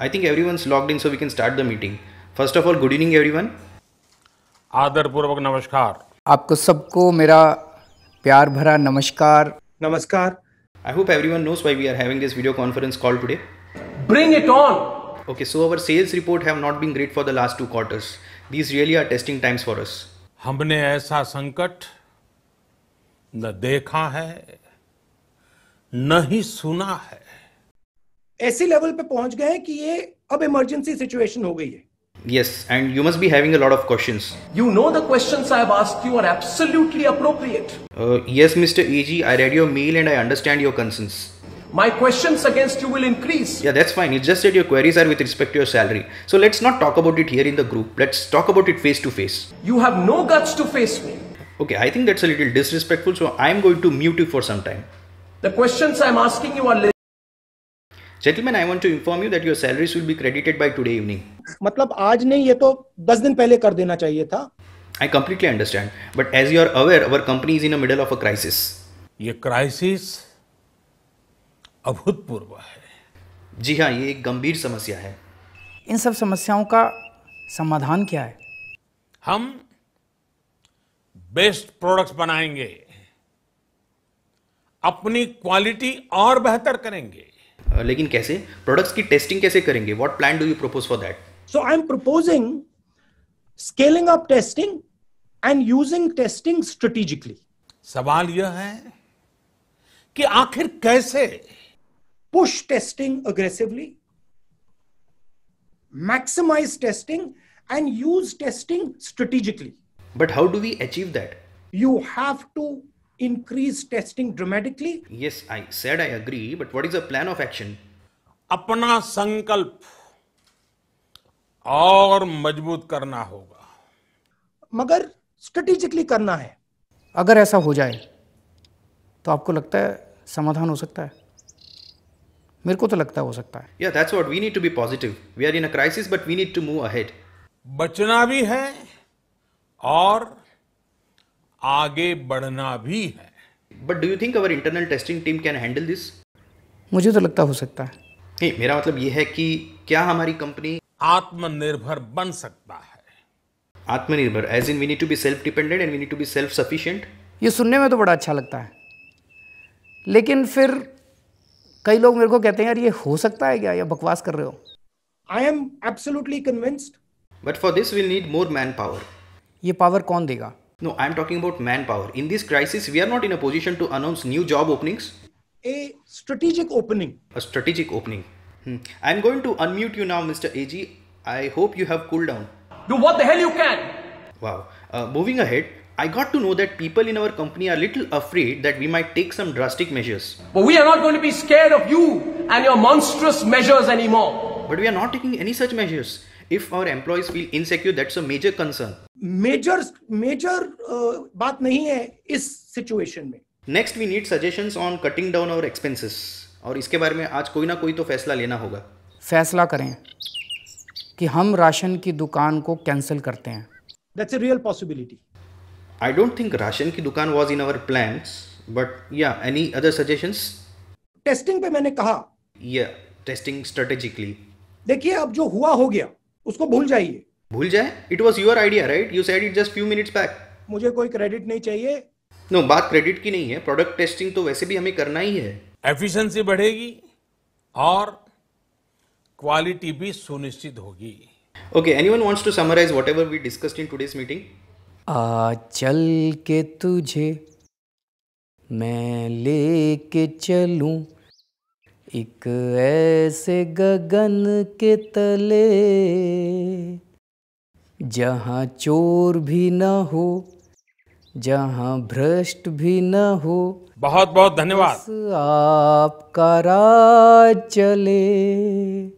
I think everyone locked in so we can start the meeting first of all good evening everyone आदरपूर्वक नमस्कार आपको सबको मेरा प्यार भरा नमस्कार नमस्कार I hope everyone knows why we are having this video conference call today bring it on okay so our sales report have not been great for the last two quarters these really are testing times for us हमने ऐसा संकट न देखा है न ही सुना है ऐसे लेवल पे पहुंच गए हैं कि ये अब इमरजेंसी सिचुएशन हो गई है Yes, and you must be having a lot of questions. You know the questions I have asked you are absolutely appropriate. Uh, yes, Mr. EG, I read your mail and I understand your concerns. My questions against you will increase. Yeah, that's fine. It's just that your queries are with respect to your salary. So let's not talk about it here in the group. Let's talk about it face to face. You have no guts to face me. Okay, I think that's a little disrespectful, so I'm going to mute you for some time. The questions I'm asking you are gentleman I want to inform you that your salaries will be credited by today evening मतलब आज नहीं ये तो 10 दिन पहले कर देना चाहिए था I completely understand but as you are aware our company is in a middle of a crisis ये क्राइसिस अभूतपूर्व है जी हाँ ये एक गंभीर समस्या है इन सब समस्याओं का समाधान क्या है हम बेस्ट प्रोडक्ट्स बनाएंगे अपनी क्वालिटी और बेहतर करेंगे लेकिन कैसे प्रोडक्ट्स की टेस्टिंग कैसे करेंगे what plan do you propose for that so I am proposing scaling up testing and using testing strategically सवाल यह है कि आखिर कैसे push testing aggressively maximize testing and use testing strategically but how do we achieve that you have to increase testing dramatically? Yes, I said I agree, but what is the plan of action? अपना संकल्प और मजबूत करना होगा मगर strategically करना है अगर ऐसा हो जाए तो आपको लगता है समाधान हो सकता है मेरे को तो लगता है हो सकता है या that's what we need to be positive we are in a crisis but we need to move ahead बचना भी है और आगे बढ़ना भी है but do you think our internal testing team can handle this मुझे तो लगता हो सकता है नहीं मेरा मतलब यह है कि क्या हमारी कंपनी आत्मनिर्भर बन सकता है आत्मनिर्भर as in we need to be self dependent and we need to be self sufficient ये सुनने में तो बड़ा अच्छा लगता है लेकिन फिर कई लोग मेरे को कहते हैं यार ये हो सकता है क्या या बकवास कर रहे हो I am absolutely convinced but for this we'll need more man power ये पावर कौन देगा No, I'm talking about manpower. In this crisis, we are not in a position to announce new job openings. A strategic opening. A strategic opening. Hmm. I'm going to unmute you now, Mr. AG. I hope you have cooled down. Do what the hell you can! Wow. Uh, moving ahead, I got to know that people in our company are little afraid that we might take some drastic measures. But we are not going to be scared of you and your monstrous measures anymore. But we are not taking any such measures. If our employees feel insecure, that's a major concern. Major major बात नहीं है इस situation में next we need suggestions on cutting down our expenses और इसके बारे में आज कोई ना कोई तो फैसला लेना होगा फैसला करें कि हम राशन की दुकान को कैंसिल करते हैं that's a real possibility I don't think राशन की दुकान was in our plans but या एनी अदर सजेशंस टेस्टिंग पे मैंने कहा या टेस्टिंग स्ट्रेटेजिकली देखिए अब जो हुआ हो गया उसको भूल जाइए भूल जाए it was your idea right you said it just few minutes back मुझे कोई क्रेडिट नहीं चाहिए नो बात क्रेडिट की नहीं है प्रोडक्ट टेस्टिंग तो वैसे भी हमें करना ही है एफिशिएंसी बढ़ेगी और क्वालिटी भी सुनिश्चित होगी okay anyone wants to summarize whatever we discussed in today's meeting आ चल के तुझे मैं लेके चलूं एक ऐसे गगन के तले जहाँ चोर भी न हो जहाँ भ्रष्ट भी न हो बहुत बहुत धन्यवाद आपका राज चले